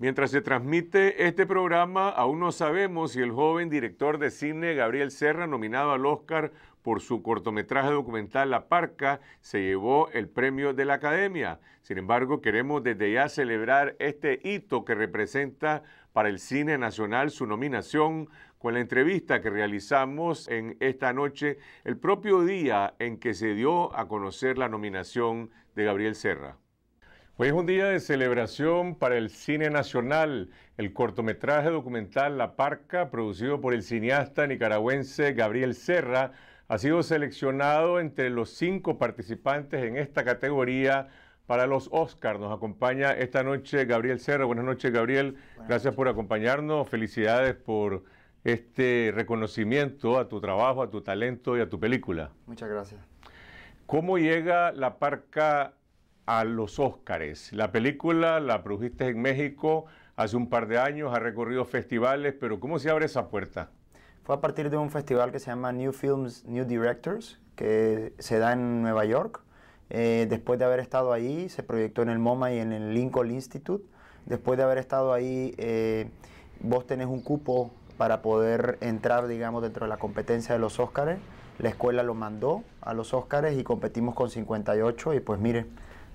Mientras se transmite este programa, aún no sabemos si el joven director de cine Gabriel Serra, nominado al Oscar por su cortometraje documental La Parca, se llevó el premio de la Academia. Sin embargo, queremos desde ya celebrar este hito que representa para el cine nacional su nominación con la entrevista que realizamos en esta noche, el propio día en que se dio a conocer la nominación de Gabriel Serra. Hoy es un día de celebración para el cine nacional. El cortometraje documental La Parca, producido por el cineasta nicaragüense Gabriel Serra, ha sido seleccionado entre los cinco participantes en esta categoría para los Oscars. Nos acompaña esta noche Gabriel Serra. Buenas noches, Gabriel. Gracias por acompañarnos. Felicidades por este reconocimiento a tu trabajo, a tu talento y a tu película. Muchas gracias. ¿Cómo llega La Parca a los Óscares? La película la produjiste en México hace un par de años, ha recorrido festivales, pero ¿cómo se abre esa puerta? Fue a partir de un festival que se llama New Films, New Directors, que se da en Nueva York. Eh, después de haber estado ahí, se proyectó en el MoMA y en el Lincoln Institute. Después de haber estado ahí, eh, vos tenés un cupo para poder entrar, digamos, dentro de la competencia de los Óscares. La escuela lo mandó a los Óscares y competimos con 58 y pues mire,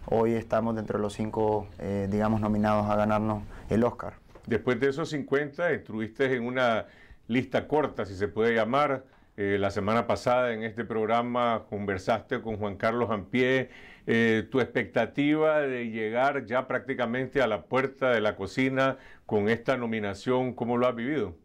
hoy estamos dentro de los cinco, eh, digamos, nominados a ganarnos el Óscar. Después de esos 50, estuviste en una lista corta, si se puede llamar. Eh, la semana pasada en este programa conversaste con Juan Carlos Ampié. Eh, tu expectativa de llegar ya prácticamente a la puerta de la cocina con esta nominación, ¿cómo lo has vivido?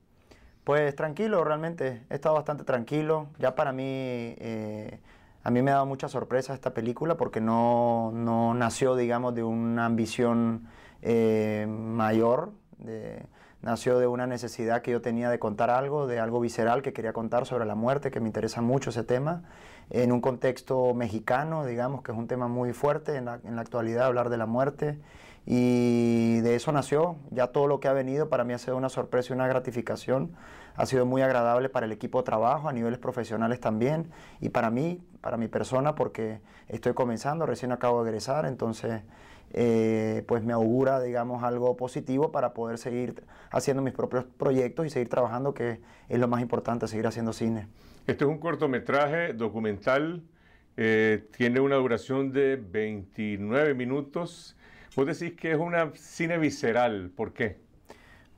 Pues tranquilo, realmente. He estado bastante tranquilo. Ya para mí, eh, a mí me ha dado mucha sorpresa esta película porque no, nació, digamos, de una ambición eh, mayor. nació de una necesidad que yo tenía de contar algo, de algo visceral que quería contar sobre la muerte, que me interesa mucho ese tema, en un contexto mexicano, digamos, que es un tema muy fuerte en la actualidad, hablar de la muerte, y de eso nació, ya todo lo que ha venido para mí ha sido una sorpresa y una gratificación, ha sido muy agradable para el equipo de trabajo, a niveles profesionales también, y para mí, para mi persona, porque estoy comenzando, recién acabo de egresar, entonces eh, pues me augura, digamos, algo positivo para poder seguir haciendo mis propios proyectos y seguir trabajando, que es lo más importante, seguir haciendo cine. Este es un cortometraje documental, eh, tiene una duración de 29 minutos. Vos decís que es una cine visceral, ¿por qué?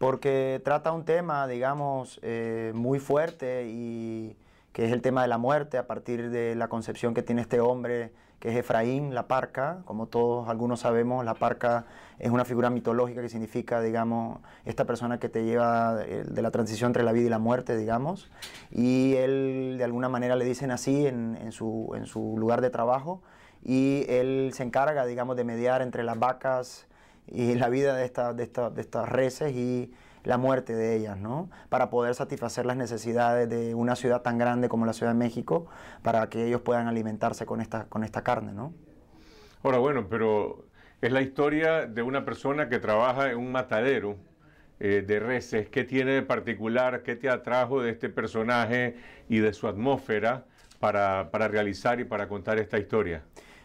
porque trata un tema, digamos, eh, muy fuerte y que es el tema de la muerte a partir de la concepción que tiene este hombre que es Efraín, la parca, como todos algunos sabemos, la parca es una figura mitológica que significa, digamos, esta persona que te lleva de la transición entre la vida y la muerte, digamos, y él de alguna manera le dicen así en, su, en su lugar de trabajo, y él se encarga, digamos, de mediar entre las vacas, y la vida de, de, estas reses y la muerte de ellas, ¿no? Para poder satisfacer las necesidades de una ciudad tan grande como la Ciudad de México, para que ellos puedan alimentarse con esta, con esta carne, ¿no? Ahora, bueno, pero es la historia de una persona que trabaja en un matadero eh, de reses. ¿Qué tiene de particular? ¿Qué te atrajo de este personaje y de su atmósfera para, para realizar y para contar esta historia?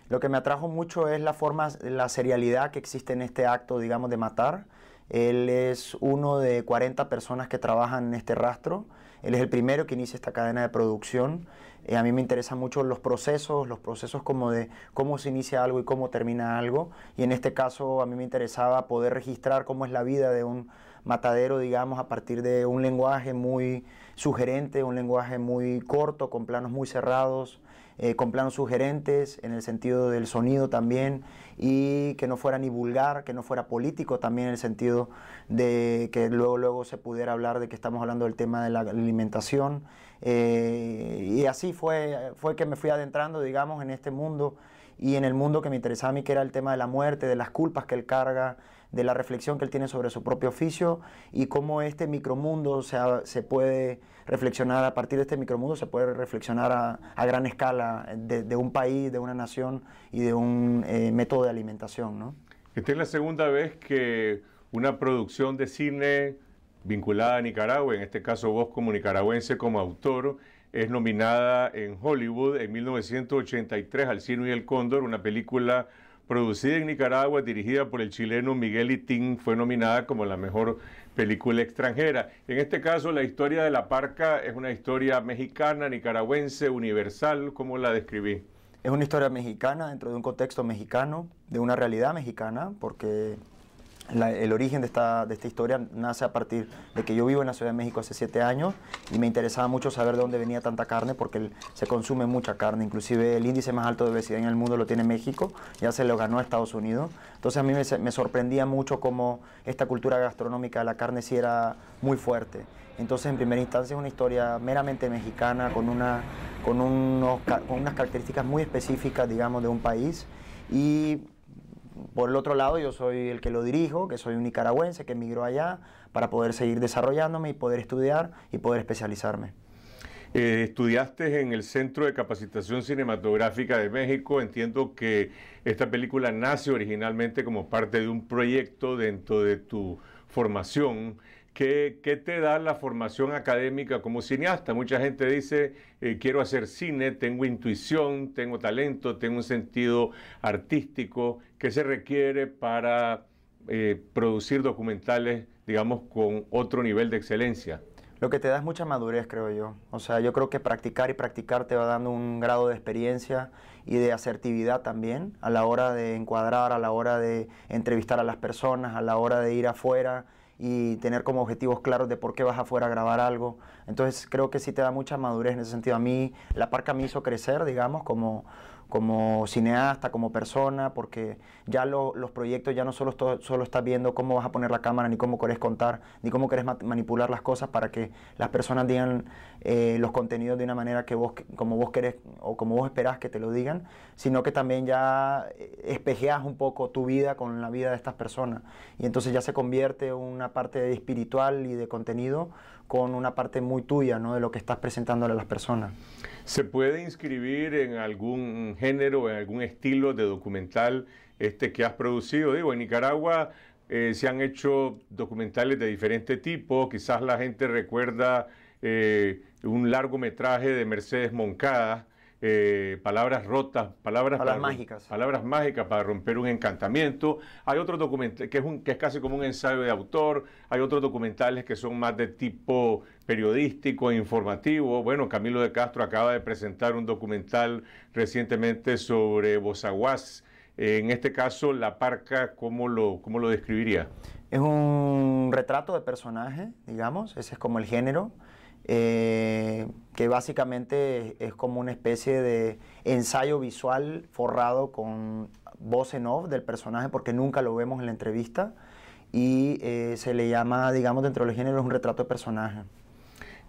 Lo que me atrajo mucho es la forma, la serialidad que existe en este acto, digamos, de matar. Él es uno de 40 personas que trabajan en este rastro. Él es el primero que inicia esta cadena de producción. Eh, a mí me interesan mucho los procesos, los procesos como de cómo se inicia algo y cómo termina algo. Y en este caso a mí me interesaba poder registrar cómo es la vida de un matadero, digamos, a partir de un lenguaje muy sugerente, un lenguaje muy corto, con planos muy cerrados, eh, con planos sugerentes, en el sentido del sonido también, y que no fuera ni vulgar, que no fuera político también, en el sentido de que luego, luego se pudiera hablar de que estamos hablando del tema de la alimentación. Eh, y así fue, fue que me fui adentrando, digamos, en este mundo y en el mundo que me interesaba a mí, que era el tema de la muerte, de las culpas que él carga, de la reflexión que él tiene sobre su propio oficio y cómo este micromundo se, puede reflexionar, a partir de este micromundo se puede reflexionar a, gran escala de, un país, de una nación y de un eh, método de alimentación. ¿no? Esta es la segunda vez que una producción de cine vinculada a Nicaragua, en este caso vos como nicaragüense, como autor, es nominada en Hollywood en 1983 al Cine y el Cóndor, una película producida en Nicaragua, dirigida por el chileno Miguel Itín, fue nominada como la mejor película extranjera. En este caso, la historia de La Parca es una historia mexicana, nicaragüense, universal. ¿Cómo la describí? Es una historia mexicana dentro de un contexto mexicano, de una realidad mexicana, porque el origen de esta, historia nace a partir de que yo vivo en la Ciudad de México hace siete años y me interesaba mucho saber de dónde venía tanta carne porque se consume mucha carne, inclusive el índice más alto de obesidad en el mundo lo tiene México, ya se lo ganó a Estados Unidos, entonces a mí me, sorprendía mucho cómo esta cultura gastronómica de la carne sí era muy fuerte. Entonces, en primera instancia, es una historia meramente mexicana, con, una, con, unos, unas características muy específicas, digamos, de un país. Y por el otro lado, yo soy el que lo dirijo, que soy un nicaragüense que emigró allá para poder seguir desarrollándome y poder estudiar y poder especializarme. Eh, estudiaste en el Centro de Capacitación Cinematográfica de México. Entiendo que esta película nace originalmente como parte de un proyecto dentro de tu formación ¿Qué, te da la formación académica como cineasta? Mucha gente dice, eh, quiero hacer cine, tengo intuición, tengo talento, tengo un sentido artístico. ¿Qué se requiere para eh, producir documentales, digamos, con otro nivel de excelencia? Lo que te da es mucha madurez, creo yo. O sea, yo creo que practicar y practicar te va dando un grado de experiencia y de asertividad también a la hora de encuadrar, a la hora de entrevistar a las personas, a la hora de ir afuera y tener como objetivos claros de por qué vas afuera a grabar algo. Entonces creo que sí te da mucha madurez en ese sentido. A mí la parca me hizo crecer, digamos, como, como cineasta, como persona, porque ya los proyectos ya no solo, solo estás viendo cómo vas a poner la cámara, ni cómo querés contar, ni cómo querés manipular las cosas para que las personas digan eh, los contenidos de una manera que vos, como vos querés o como vos esperás que te lo digan, sino que también ya eh, espejeas un poco tu vida con la vida de estas personas. Y entonces ya se convierte una parte espiritual y de contenido con una parte muy tuya, ¿no? De lo que estás presentándole a las personas. ¿Se puede inscribir en algún género en algún estilo de documental este que has producido? Digo, en Nicaragua eh, se han hecho documentales de diferente tipo, quizás la gente recuerda eh, un largometraje de Mercedes Moncada, eh, palabras rotas, palabras, mágicas. Palabras mágicas para romper un encantamiento. Hay otros documentales que, es que es casi como un ensayo de autor. Hay otros documentales que son más de tipo periodístico, e informativo. Bueno, Camilo de Castro acaba de presentar un documental recientemente sobre Bozaguas. En este caso, la parca, ¿cómo lo, cómo lo describiría? Es un retrato de personaje, digamos, ese es como el género. Eh, que básicamente es como una especie de ensayo visual forrado con voz en off del personaje porque nunca lo vemos en la entrevista y eh, se le llama, digamos, dentro del género es un retrato de personaje.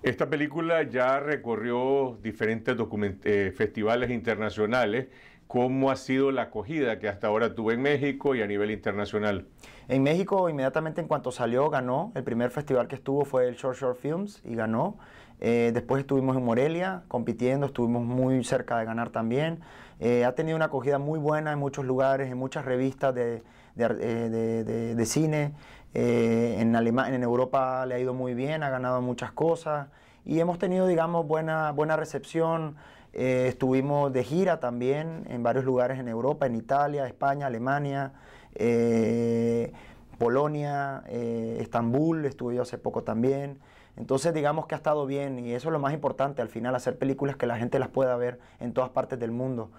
Esta película ya recorrió diferentes eh, festivales internacionales ¿Cómo ha sido la acogida que hasta ahora tuvo en México y a nivel internacional? En México, inmediatamente en cuanto salió, ganó. El primer festival que estuvo fue el Short Short Films y ganó. Eh, después estuvimos en Morelia compitiendo, estuvimos muy cerca de ganar también. Eh, ha tenido una acogida muy buena en muchos lugares, en muchas revistas de, de, eh, cine. en, en Europa le ha ido muy bien, ha ganado muchas cosas y hemos tenido, digamos, buena, buena recepción. Eh, estuvimos de gira también en varios lugares en Europa, en Italia, España, Alemania, eh, Polonia, eh, Estambul, estuve yo hace poco también. Entonces digamos que ha estado bien y eso es lo más importante al final, hacer películas que la gente las pueda ver en todas partes del mundo.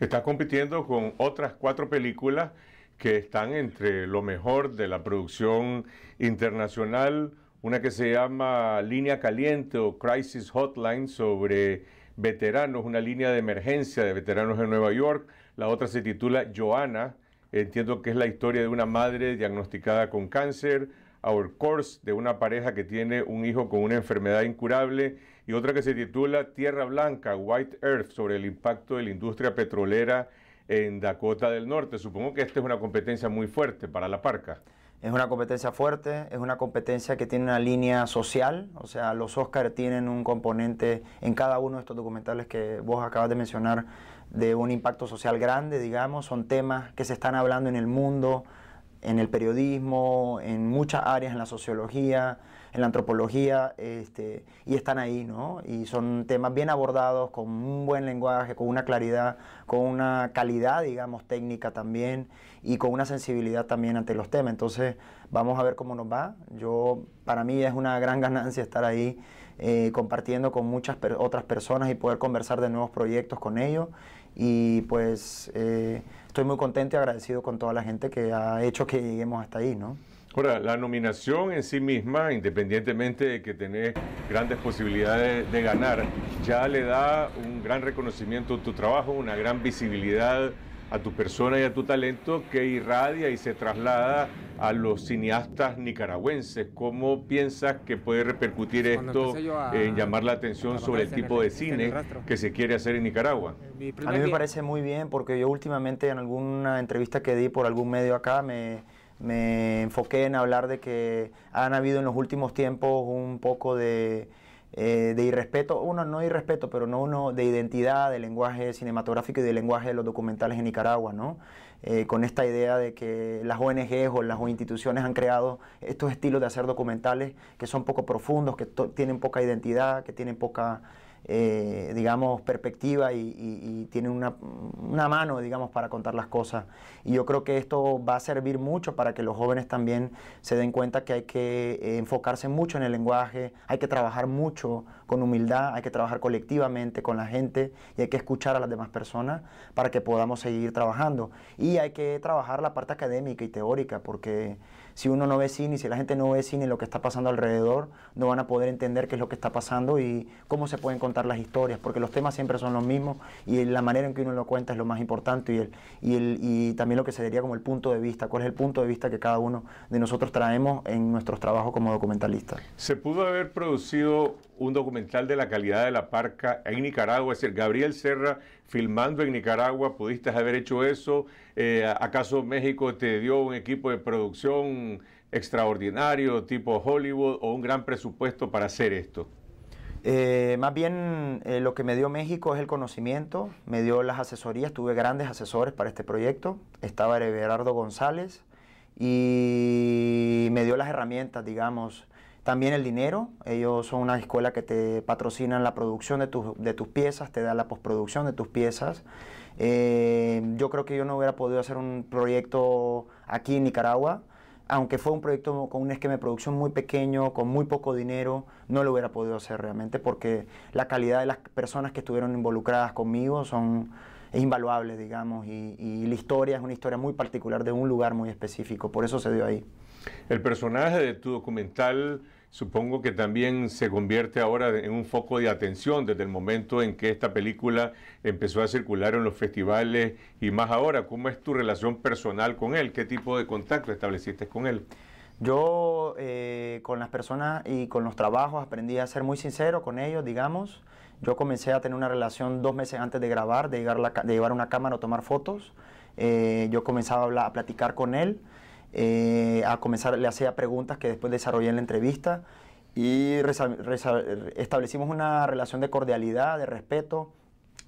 estás compitiendo con otras cuatro películas que están entre lo mejor de la producción internacional, una que se llama Línea Caliente o Crisis Hotline sobre veteranos, una línea de emergencia de veteranos en Nueva York. La otra se titula Joana, entiendo que es la historia de una madre diagnosticada con cáncer. Our Course, de una pareja que tiene un hijo con una enfermedad incurable, y otra que se titula Tierra Blanca, White Earth, sobre el impacto de la industria petrolera en Dakota del Norte. Supongo que esta es una competencia muy fuerte para la parca. Es una competencia fuerte, es una competencia que tiene una línea social, o sea, los Oscars tienen un componente en cada uno de estos documentales que vos acabas de mencionar de un impacto social grande, digamos, son temas que se están hablando en el mundo, en el periodismo, en muchas áreas, en la sociología, en la antropología este, y están ahí, ¿no? Y son temas bien abordados, con un buen lenguaje, con una claridad, con una calidad, digamos, técnica también y con una sensibilidad también ante los temas. Entonces, vamos a ver cómo nos va. Yo, para mí es una gran ganancia estar ahí eh, compartiendo con muchas otras personas y poder conversar de nuevos proyectos con ellos. Y pues eh, estoy muy contento y agradecido con toda la gente que ha hecho que lleguemos hasta ahí, ¿no? Ahora, la nominación en sí misma, independientemente de que tenés grandes posibilidades de ganar, ya le da un gran reconocimiento a tu trabajo, una gran visibilidad a tu persona y a tu talento que irradia y se traslada a los cineastas nicaragüenses. ¿Cómo piensas que puede repercutir esto en llamar la atención sobre el tipo de cine que se quiere hacer en Nicaragua? A mí me parece muy bien porque yo últimamente en alguna entrevista que di por algún medio acá me me enfoqué en hablar de que han habido en los últimos tiempos un poco eh, de, irrespeto, uno no irrespeto, pero no uno de identidad, de lenguaje cinematográfico y de lenguaje de los documentales en Nicaragua, ¿no? Eh, con esta idea de que las ONGs o las instituciones han creado estos estilos de hacer documentales que son poco profundos, que tienen poca identidad, que tienen poca eh, digamos, perspectiva y, tiene una, una, mano, digamos, para contar las cosas. Y yo creo que esto va a servir mucho para que los jóvenes también se den cuenta que hay que eh, enfocarse mucho en el lenguaje, hay que trabajar mucho con humildad, hay que trabajar colectivamente con la gente y hay que escuchar a las demás personas para que podamos seguir trabajando. Y hay que trabajar la parte académica y teórica, porque si uno no ve cine y si la gente no ve cine lo que está pasando alrededor, no van a poder entender qué es lo que está pasando y cómo se pueden las historias, porque los temas siempre son los mismos y la manera en que uno lo cuenta es lo más importante y, el, y, el, y también lo que se diría como el punto de vista, cuál es el punto de vista que cada uno de nosotros traemos en nuestros trabajos como documentalistas. ¿Se pudo haber producido un documental de la calidad de la parca en Nicaragua? Es decir, Gabriel Serra filmando en Nicaragua, ¿pudiste haber hecho eso? Eh, ¿Acaso México te dio un equipo de producción extraordinario, tipo Hollywood, o un gran presupuesto para hacer esto? Eh, más bien eh, lo que me dio México es el conocimiento, me dio las asesorías, tuve grandes asesores para este proyecto, estaba Gerardo González y me dio las herramientas, digamos, también el dinero, ellos son una escuela que te patrocinan la producción de, tus piezas, te da la postproducción de tus piezas. Eh, yo creo que yo no hubiera podido hacer un proyecto aquí en Nicaragua aunque fue un proyecto con un esquema de producción muy pequeño, con muy poco dinero, no lo hubiera podido hacer realmente porque la calidad de las personas que estuvieron involucradas conmigo son invaluables, digamos, y, y la historia es una historia muy particular de un lugar muy específico, por eso se dio ahí. El personaje de tu documental Supongo que también se convierte ahora en un foco de atención desde el momento en que esta película empezó a circular en los festivales y más ahora. ¿Cómo es tu relación personal con él? ¿Qué tipo de contacto estableciste con él? Yo eh, con las personas y con los trabajos aprendí a ser muy sincero con ellos, digamos. Yo comencé a tener una relación dos meses antes de grabar, de, llegar de llevar una cámara o tomar fotos. Eh, yo comenzaba a, a platicar con él. Eh, a comenzar, le hacía preguntas que después desarrollé en la entrevista y establecimos una relación de cordialidad, de respeto.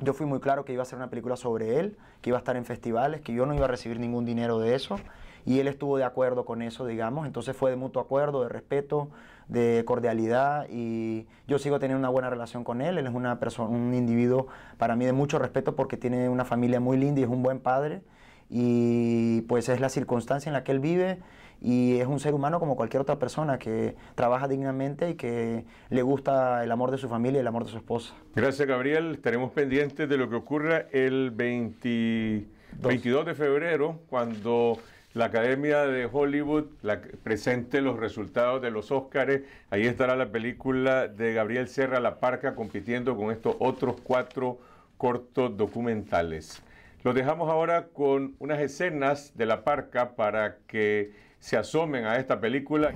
Yo fui muy claro que iba a hacer una película sobre él, que iba a estar en festivales, que yo no iba a recibir ningún dinero de eso. Y él estuvo de acuerdo con eso, digamos. Entonces fue de mutuo acuerdo, de respeto, de cordialidad. Y yo sigo teniendo una buena relación con él. Él es una persona, un individuo para mí de mucho respeto porque tiene una familia muy linda y es un buen padre y pues es la circunstancia en la que él vive y es un ser humano como cualquier otra persona que trabaja dignamente y que le gusta el amor de su familia y el amor de su esposa. Gracias Gabriel, estaremos pendientes de lo que ocurra el 22 de febrero cuando la Academia de Hollywood presente los resultados de los Óscares. Ahí estará la película de Gabriel Serra La Parca compitiendo con estos otros cuatro cortos documentales. Los dejamos ahora con unas escenas de la parca para que se asomen a esta película.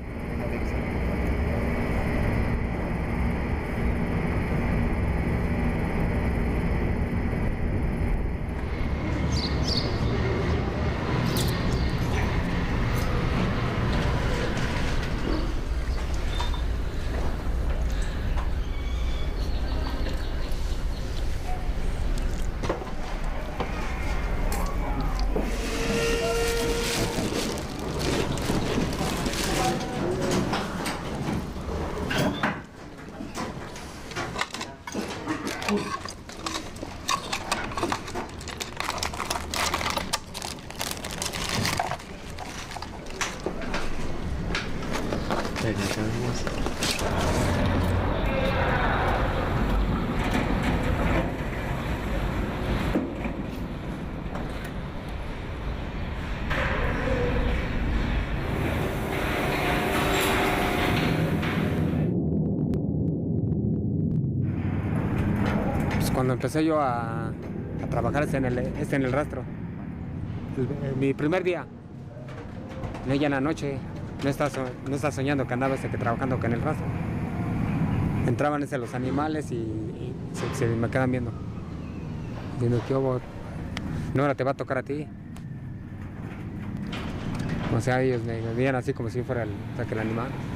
Pues cuando empecé yo a, trabajar este en el, en el rastro. Pues, eh, mi primer día, ella en la noche, no estás soñando que andaba este que trabajando con el raso. Entraban ese los animales y, se, me quedan viendo. Diciendo, ¿qué hubo? No, ahora te va a tocar a ti. O sea, ellos me veían así como si fuera el animal.